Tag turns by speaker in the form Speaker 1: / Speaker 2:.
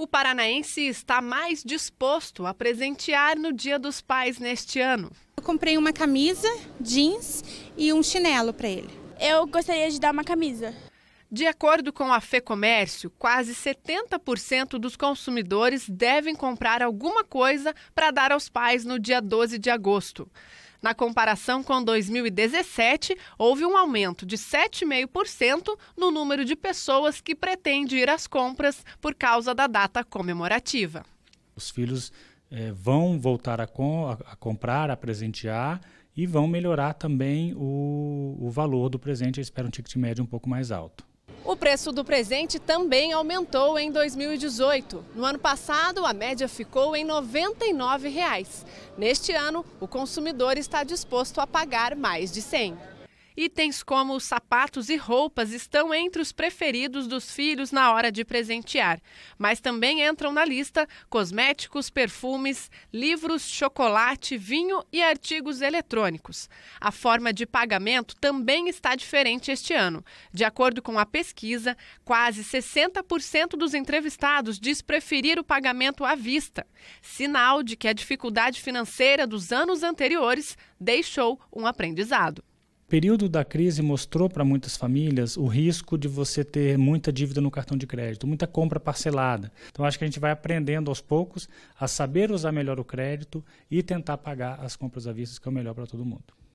Speaker 1: O paranaense está mais disposto a presentear no Dia dos Pais neste ano. Eu comprei uma camisa, jeans e um chinelo para ele. Eu gostaria de dar uma camisa. De acordo com a Comércio, quase 70% dos consumidores devem comprar alguma coisa para dar aos pais no dia 12 de agosto. Na comparação com 2017, houve um aumento de 7,5% no número de pessoas que pretendem ir às compras por causa da data comemorativa.
Speaker 2: Os filhos eh, vão voltar a, com, a, comprar, a presentear e vão melhorar também o, o valor do presente. Eu espero um ticket médio um pouco mais alto.
Speaker 1: O preço do presente também aumentou em 2018. No ano passado, a média ficou em R$ 99. Reais. Neste ano, o consumidor está disposto a pagar mais de 100. Itens como sapatos e roupas estão entre os preferidos dos filhos na hora de presentear, mas também entram na lista cosméticos, perfumes, livros, chocolate, vinho e artigos eletrônicos. A forma de pagamento também está diferente este ano. De acordo com a pesquisa, quase 60% dos entrevistados diz preferir o pagamento à vista, sinal de que a dificuldade financeira dos anos anteriores deixou um aprendizado
Speaker 2: período da crise mostrou para muitas famílias o risco de você ter muita dívida no cartão de crédito, muita compra parcelada. Então acho que a gente vai aprendendo aos poucos a saber usar melhor o crédito e tentar pagar as compras à vista, que é o melhor para todo mundo.